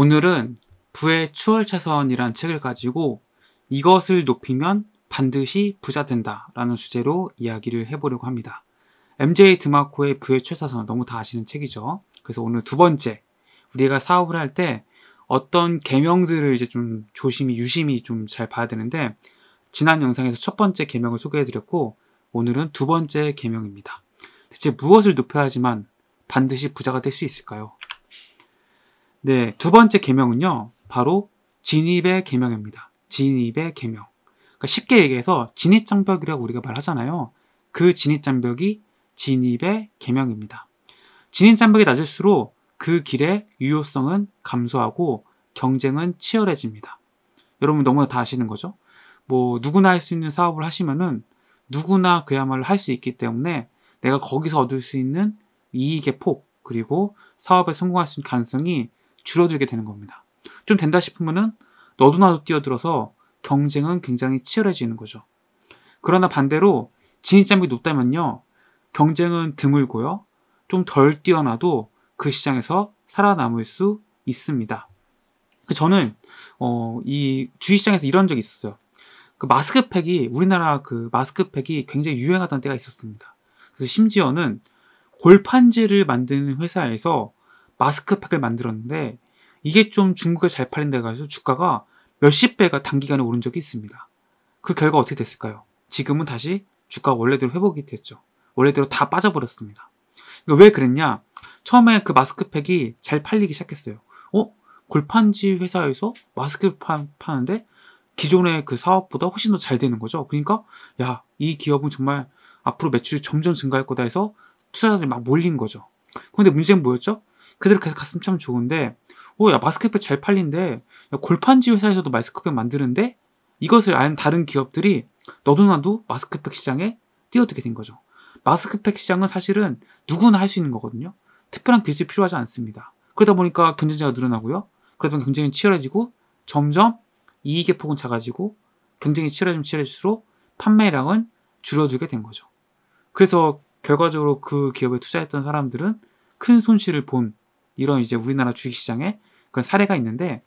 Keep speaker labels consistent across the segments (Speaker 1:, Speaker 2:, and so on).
Speaker 1: 오늘은 부의 추월차선이란 책을 가지고 이것을 높이면 반드시 부자 된다 라는 주제로 이야기를 해보려고 합니다. MJ 드마코의 부의 최사선 너무 다 아시는 책이죠. 그래서 오늘 두 번째 우리가 사업을 할 때 어떤 개명들을 이제 좀 조심히 유심히 좀 잘 봐야 되는데 지난 영상에서 첫 번째 개명을 소개해드렸고 오늘은 두 번째 개명입니다. 대체 무엇을 높여야지만 반드시 부자가 될 수 있을까요? 네, 두 번째 개명은요. 바로 진입의 개명입니다. 진입의 개명. 그러니까 쉽게 얘기해서 진입장벽이라고 우리가 말하잖아요. 그 진입장벽이 진입의 개명입니다. 진입장벽이 낮을수록 그 길의 유효성은 감소하고 경쟁은 치열해집니다. 여러분 너무나 다 아시는 거죠? 뭐 누구나 할 수 있는 사업을 하시면은 누구나 그야말로 할 수 있기 때문에 내가 거기서 얻을 수 있는 이익의 폭 그리고 사업에 성공할 수 있는 가능성이 줄어들게 되는 겁니다. 좀 된다 싶으면은 너도 나도 뛰어들어서 경쟁은 굉장히 치열해지는 거죠. 그러나 반대로 진입장벽이 높다면요. 경쟁은 드물고요. 좀 덜 뛰어나도 그 시장에서 살아남을 수 있습니다. 그 저는 어, 이 주식시장에서 이런 적이 있었어요. 그 마스크팩이 우리나라 그 마스크팩이 굉장히 유행하던 때가 있었습니다. 그래서 심지어는 골판지를 만드는 회사에서 마스크팩을 만들었는데 이게 좀 중국에 잘 팔린 데해서 주가가 몇십 배가 단기간에 오른 적이 있습니다. 그 결과 어떻게 됐을까요? 지금은 다시 주가 원래대로 회복이 됐죠. 원래대로 다 빠져버렸습니다. 왜 그랬냐? 처음에 그 마스크팩이 잘 팔리기 시작했어요. 어? 골판지 회사에서 마스크 파, 파는데 기존의 그 사업보다 훨씬 더 잘 되는 거죠. 그러니까 야, 이 기업은 정말 앞으로 매출이 점점 증가할 거다 해서 투자자들이 막 몰린 거죠. 그런데 문제는 뭐였죠? 그대로 계속 갔으면 참 좋은데 오야 어, 마스크팩 잘 팔린데 야, 골판지 회사에서도 마스크팩 만드는데 이것을 아는 다른 기업들이 너도 나도 마스크팩 시장에 뛰어들게 된 거죠. 마스크팩 시장은 사실은 누구나 할 수 있는 거거든요. 특별한 기술이 필요하지 않습니다. 그러다 보니까 경쟁자가 늘어나고요. 그러다 보니 경쟁이 치열해지고 점점 이익의 폭은 작아지고 경쟁이 치열해지면 치열해질수록 판매량은 줄어들게 된 거죠. 그래서 결과적으로 그 기업에 투자했던 사람들은 큰 손실을 본 이런 이제 우리나라 주식시장에 그런 사례가 있는데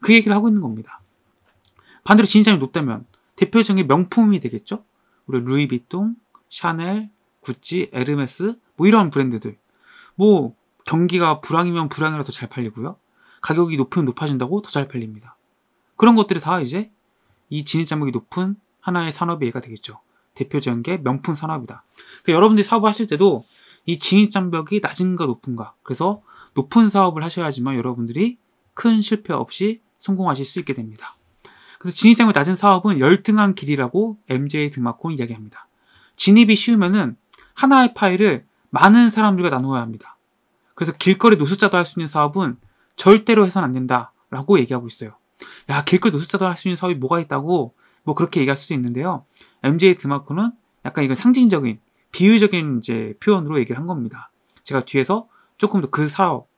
Speaker 1: 그 얘기를 하고 있는 겁니다. 반대로 진입장이 높다면 대표적인 명품이 되겠죠? 우리 루이비통, 샤넬, 구찌, 에르메스 뭐 이런 브랜드들 뭐 경기가 불황이면 불황이라 도잘 팔리고요. 가격이 높으면 높아진다고 더 잘 팔립니다. 그런 것들이 다 이제 이 진입 장벽이 높은 하나의 산업의 예가 되겠죠. 대표적인 게 명품 산업이다. 그 여러분들이 사업하실 때도 이 진입 장벽이 낮은가 높은가 그래서 높은 사업을 하셔야지만 여러분들이 큰 실패 없이 성공하실 수 있게 됩니다. 그래서 진입장벽 낮은 사업은 열등한 길이라고 MJ 등마콘 이야기합니다. 진입이 쉬우면은 하나의 파일을 많은 사람들과 나누어야 합니다. 그래서 길거리 노숙자도 할 수 있는 사업은 절대로 해선 안 된다라고 얘기하고 있어요. 야, 길거리 노숙자도 할 수 있는 사업이 뭐가 있다고 뭐 그렇게 얘기할 수도 있는데요. MJ 드마코는 약간 이건 상징적인 비유적인 이제 표현으로 얘기를 한 겁니다. 제가 뒤에서 조금 더 그 사업,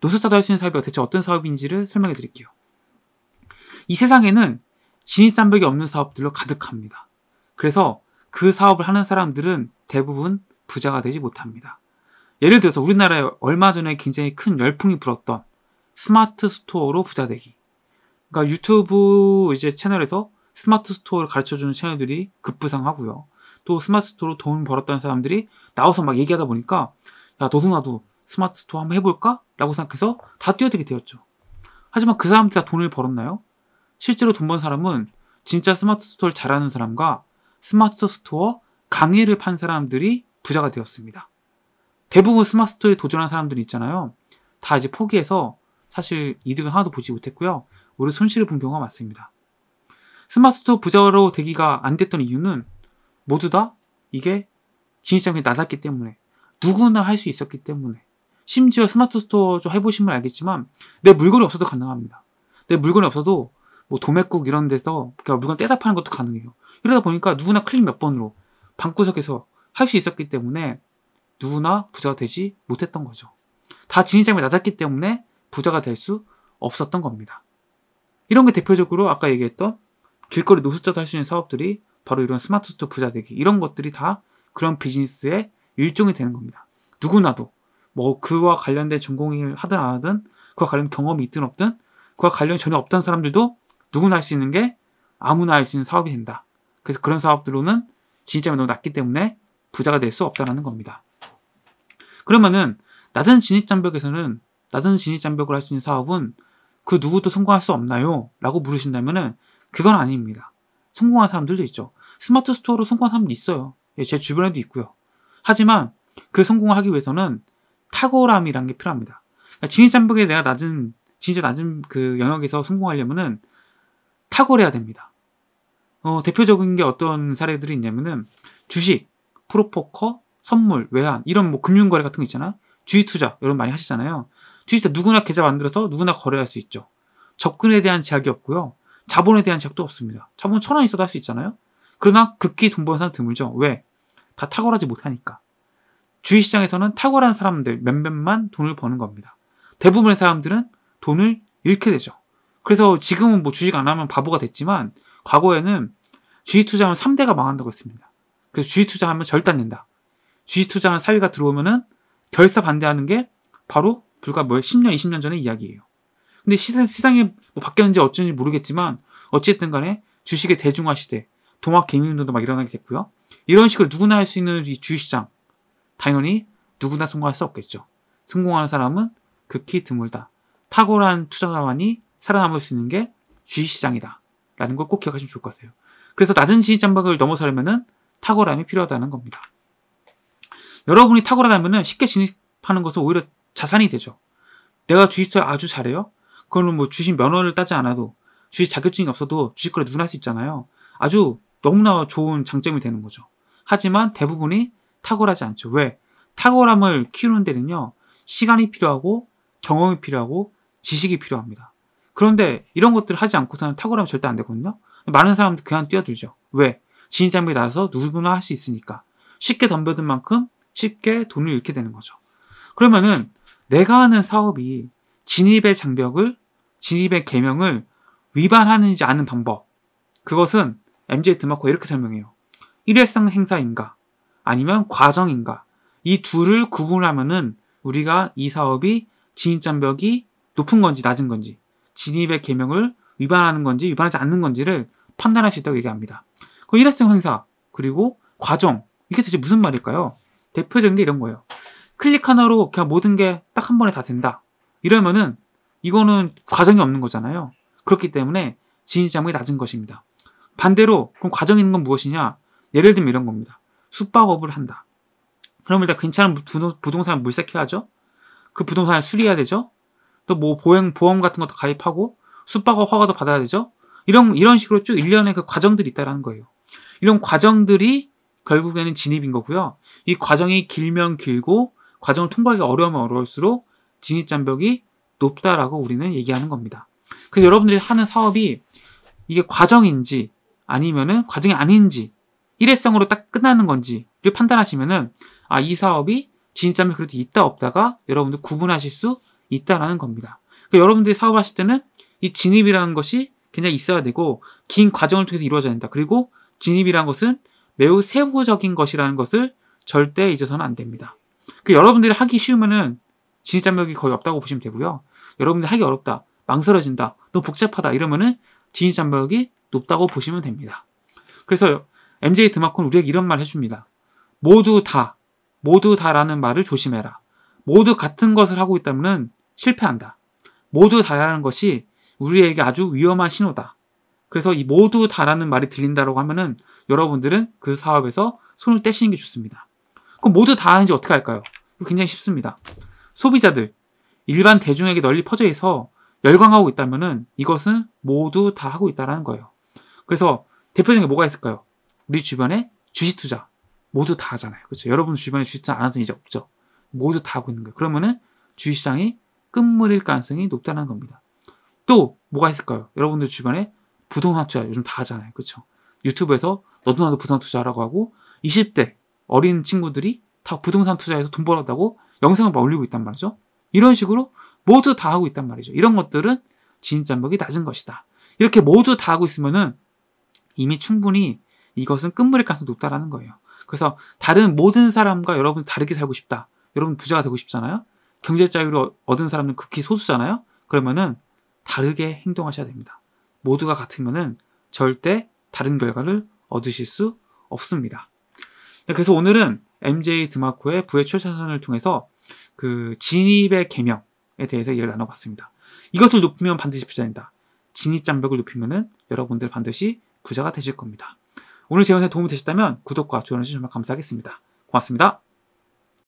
Speaker 1: 노숙자도 할 수 있는 사업이 대체 어떤 사업인지를 설명해 드릴게요. 이 세상에는 진입장벽이 없는 사업들로 가득합니다. 그래서 그 사업을 하는 사람들은 대부분 부자가 되지 못합니다. 예를 들어서 우리나라에 얼마 전에 굉장히 큰 열풍이 불었던 스마트 스토어로 부자 되기. 그러니까 유튜브 이제 채널에서 스마트 스토어를 가르쳐주는 채널들이 급부상하고요. 또 스마트 스토어로 돈 벌었다는 사람들이 나와서 막 얘기하다 보니까 야 너도 나도 스마트 스토어 한번 해볼까? 라고 생각해서 다 뛰어들게 되었죠. 하지만 그 사람들이 다 돈을 벌었나요? 실제로 돈 번 사람은 진짜 스마트 스토어를 잘하는 사람과 스마트 스토어 강의를 판 사람들이 부자가 되었습니다. 대부분 스마트 스토어에 도전한 사람들이 있잖아요. 다 이제 포기해서 사실 이득을 하나도 보지 못했고요. 오히려 손실을 본 경우가 많습니다. 스마트 스토어 부자로 되기가 안 됐던 이유는 모두 다 이게 진입장벽이 낮았기 때문에 누구나 할 수 있었기 때문에 심지어 스마트 스토어 좀 해보시면 알겠지만 내 물건이 없어도 가능합니다. 내 물건이 없어도 뭐 도매국 이런 데서 그러니까 물건 떼다 파는 것도 가능해요. 이러다 보니까 누구나 클릭 몇 번으로 방구석에서 할 수 있었기 때문에 누구나 부자가 되지 못했던 거죠. 다 진입장벽이 낮았기 때문에 부자가 될 수 없었던 겁니다. 이런 게 대표적으로 아까 얘기했던 길거리 노숙자도 할 수 있는 사업들이 바로 이런 스마트 스토어 부자 되기 이런 것들이 다 그런 비즈니스의 일종이 되는 겁니다. 누구나도 뭐 그와 관련된 전공을 하든 안 하든 그와 관련 경험이 있든 없든 그와 관련이 전혀 없다는 사람들도 누구나 할 수 있는 게 아무나 할 수 있는 사업이 된다. 그래서 그런 사업들로는 진입점이 너무 낮기 때문에 부자가 될 수 없다라는 겁니다. 그러면은 낮은 진입 장벽에서는 낮은 진입 장벽을 할 수 있는 사업은 그 누구도 성공할 수 없나요? 라고 물으신다면은 그건 아닙니다. 성공한 사람들도 있죠. 스마트 스토어로 성공한 사람도 있어요. 예, 제 주변에도 있고요. 하지만 그 성공을 하기 위해서는 탁월함이란 게 필요합니다. 그러니까 진입 장벽에 내가 낮은 진짜 낮은 그 영역에서 성공하려면은 탁월해야 됩니다. 어, 대표적인 게 어떤 사례들이 있냐면은 주식, 프로포커, 선물, 외환 이런 뭐 금융 거래 같은 거 있잖아. 주식 투자 여러분 많이 하시잖아요. 주식 투자 누구나 계좌 만들어서 누구나 거래할 수 있죠. 접근에 대한 제약이 없고요. 자본에 대한 제약도 없습니다. 자본 천 원 있어도 할 수 있잖아요. 그러나 극히 돈 버는 사람 드물죠. 왜? 다 탁월하지 못하니까. 주식 시장에서는 탁월한 사람들 몇몇만 돈을 버는 겁니다. 대부분의 사람들은 돈을 잃게 되죠. 그래서 지금은 뭐 주식 안 하면 바보가 됐지만 과거에는 주식 투자하면 3대가 망한다고 했습니다. 그래서 주식 투자하면 절단 된다. 주식 투자하는 사위가 들어오면은 결사 반대하는 게 바로 불과 뭐 10년, 20년 전의 이야기예요. 근데 시장 세상이 뭐 바뀌었는지 어쩐지 모르겠지만 어쨌든 간에 주식의 대중화 시대, 동학 개미운동도 막 일어나게 됐고요. 이런 식으로 누구나 할 수 있는 주식시장, 당연히 누구나 성공할 수 없겠죠. 성공하는 사람은 극히 드물다. 탁월한 투자자만이 살아남을 수 있는 게 주식시장이다. 라는 걸 꼭 기억하시면 좋을 것 같아요. 그래서 낮은 진입 장벽을 넘어서려면 탁월함이 필요하다는 겁니다. 여러분이 탁월하다면 쉽게 진입하는 것은 오히려 자산이 되죠. 내가 주식 투자 아주 잘해요? 그러면 뭐 주식 면허를 따지 않아도 주식 자격증이 없어도 주식 거래 누구나 할 수 있잖아요. 아주 너무나 좋은 장점이 되는 거죠. 하지만 대부분이 탁월하지 않죠. 왜? 탁월함을 키우는 데는요, 시간이 필요하고 경험이 필요하고 지식이 필요합니다. 그런데 이런 것들을 하지 않고서는 탁월함이 절대 안 되거든요. 많은 사람들 그냥 뛰어들죠. 왜? 진입장벽이 나아서 누구나 할 수 있으니까. 쉽게 덤벼든 만큼 쉽게 돈을 잃게 되는 거죠. 그러면은 내가 하는 사업이 진입의 장벽을, 진입의 계명을 위반하는지 아는 방법. 그것은 MJ 드마코 이렇게 설명해요. 일회성 행사인가? 아니면 과정인가 이 둘을 구분하면은 우리가 이 사업이 진입장벽이 높은 건지 낮은 건지 진입의 계명을 위반하는 건지 위반하지 않는 건지를 판단할 수 있다고 얘기합니다. 그 일회성 행사 그리고 과정 이게 대체 무슨 말일까요? 대표적인 게 이런 거예요. 클릭 하나로 그냥 모든 게 딱 한 번에 다 된다. 이러면은 이거는 과정이 없는 거잖아요. 그렇기 때문에 진입장벽이 낮은 것입니다. 반대로 그럼 과정이 있는 건 무엇이냐? 예를 들면 이런 겁니다. 숙박업을 한다. 그럼 일단 괜찮은 부동산 물색해야죠. 그 부동산을 수리해야 되죠. 또 뭐 보행 보험 같은 것도 가입하고 숙박업 허가도 받아야 되죠. 이런 이런 식으로 쭉 일련의 그 과정들이 있다라는 거예요. 이런 과정들이 결국에는 진입인 거고요. 이 과정이 길면 길고 과정을 통과하기 어려우면 어려울수록 진입 장벽이 높다라고 우리는 얘기하는 겁니다. 그래서 여러분들이 하는 사업이 이게 과정인지 아니면은 과정이 아닌지 일회성으로 딱 끝나는 건지를 판단하시면은 아, 이 사업이 진입점이 그래도 있다 없다가 여러분들 구분하실 수 있다라는 겁니다. 그러니까 여러분들이 사업하실 때는 이 진입이라는 것이 굉장히 있어야 되고 긴 과정을 통해서 이루어져야 된다. 그리고 진입이라는 것은 매우 세부적인 것이라는 것을 절대 잊어서는 안 됩니다. 그 여러분들이 하기 쉬우면은 진입 장벽이 거의 없다고 보시면 되고요. 여러분들 하기 어렵다, 망설여진다, 너무 복잡하다 이러면은 진입 장벽이 높다고 보시면 됩니다. 그래서 MJ 드마콘 우리에게 이런 말 해줍니다. 모두 다, 모두 다라는 말을 조심해라. 모두 같은 것을 하고 있다면 실패한다. 모두 다라는 것이 우리에게 아주 위험한 신호다. 그래서 이 모두 다라는 말이 들린다고 하면은 여러분들은 그 사업에서 손을 떼시는 게 좋습니다. 그럼 모두 다 하는지 어떻게 할까요? 굉장히 쉽습니다. 소비자들, 일반 대중에게 널리 퍼져 있어 열광하고 있다면은 이것은 모두 다 하고 있다라는 거예요. 그래서 대표적인 게 뭐가 있을까요? 우리 주변에 주식 투자 모두 다 하잖아요. 그렇죠? 여러분 주변에 주식 투자 안 하는 이제 없죠. 모두 다 하고 있는 거예요. 그러면은 주식시장이 끝물일 가능성이 높다는 겁니다. 또 뭐가 있을까요? 여러분들 주변에 부동산 투자 요즘 다 하잖아요. 그렇죠? 유튜브에서 너도 나도 부동산 투자라고 하고 20대 어린 친구들이 다 부동산 투자해서 돈 벌었다고 영상을 막 올리고 있단 말이죠. 이런 식으로 모두 다 하고 있단 말이죠. 이런 것들은 진입장벽이 낮은 것이다. 이렇게 모두 다 하고 있으면은 이미 충분히 이것은 끝물일 가능성이 높다라는 거예요. 그래서 다른 모든 사람과 여러분 다르게 살고 싶다. 여러분 부자가 되고 싶잖아요. 경제 자유를 얻은 사람은 극히 소수잖아요. 그러면은 다르게 행동하셔야 됩니다. 모두가 같으면은 절대 다른 결과를 얻으실 수 없습니다. 네, 그래서 오늘은 MJ 드마코의 부의 출산선을 통해서 그 진입의 개명에 대해서 이야기를 나눠봤습니다. 이것을 높이면 반드시 부자입니다. 진입장벽을 높이면은 여러분들 반드시 부자가 되실 겁니다. 오늘 제 영상 에 도움이 되셨다면 구독과 좋아요 주 정말 감사하겠습니다. 고맙습니다.